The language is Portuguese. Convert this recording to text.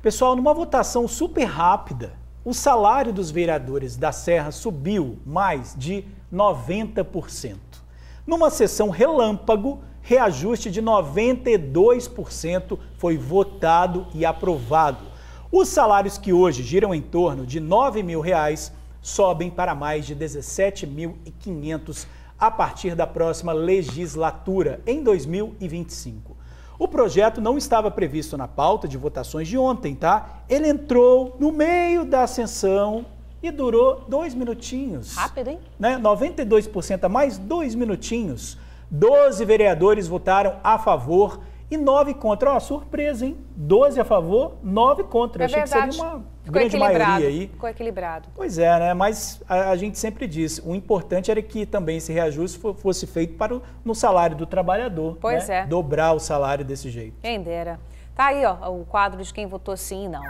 Pessoal, numa votação super rápida, o salário dos vereadores da Serra subiu mais de 90%. Numa sessão relâmpago, reajuste de 92% foi votado e aprovado. Os salários que hoje giram em torno de R$ 9 mil reais sobem para mais de R$ 17.500 a partir da próxima legislatura, em 2025. O projeto não estava previsto na pauta de votações de ontem, tá? Ele entrou no meio da ascensão e durou dois minutinhos. Rápido, hein? Né? 92% a mais, dois minutinhos. Doze vereadores votaram a favor e 9 contra. Ó, surpresa, hein? 12 a favor, 9 contra. É Achei verdade. que seria uma Ficou grande maioria aí. Ficou equilibrado. Pois é, né? Mas a, a, gente sempre diz, o importante era que também esse reajuste fosse feito para o, no salário do trabalhador. Pois né? é. Dobrar o salário desse jeito. Quem dera. Tá aí, ó, o quadro de quem votou sim e não.